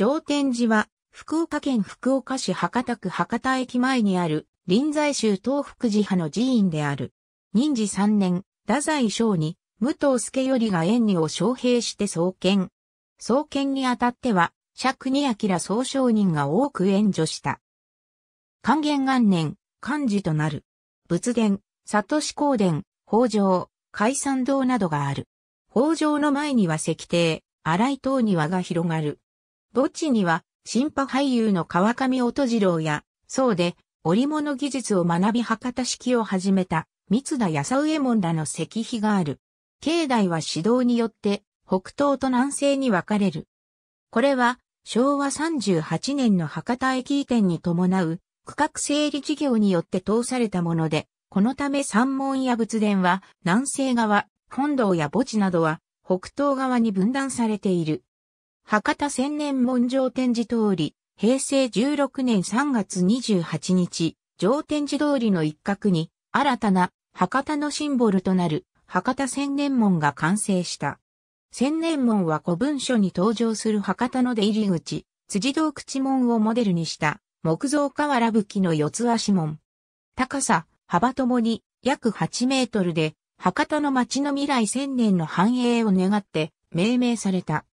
上天寺は、福岡県福岡市博多区博多駅前にある、臨済宗東福寺派の寺院である。任治3年、太宰省に、武藤助頼が縁にを招聘して創建。創建にあたっては、釈に明総商人が多く援助した。還元元年、幹事となる。仏殿、里志公殿、北条、海山堂などがある。北条の前には石庭、荒井塔庭が広がる。墓地には、新派俳優の川上音次郎や、そうで、織物技術を学び博多式を始めた、三田安右衛門らの石碑がある。境内は指導によって、北東と南西に分かれる。これは、昭和38年の博多駅移転に伴う、区画整理事業によって通されたもので、このため山門や仏殿は南西側、本堂や墓地などは北東側に分断されている。博多千年門上展示通り、平成16年3月28日、上展示通りの一角に、新たな博多のシンボルとなる博多千年門が完成した。千年門は古文書に登場する博多の出入り口、辻堂口門をモデルにした木造瓦吹きの四つ足門。高さ、幅ともに約8メートルで、博多の町の未来千年の繁栄を願って命名された。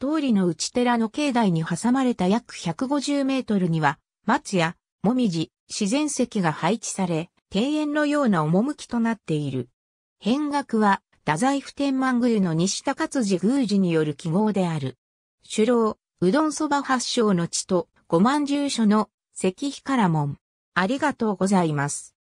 通りの内寺の境内に挟まれた約150メートルには、松や、もみじ、自然石が配置され、庭園のような趣となっている。変額は、太宰府天満宮の西高辻宮寺による記号である。首老、うどんそば発祥の地と、五万住所の石碑から門。ありがとうございます。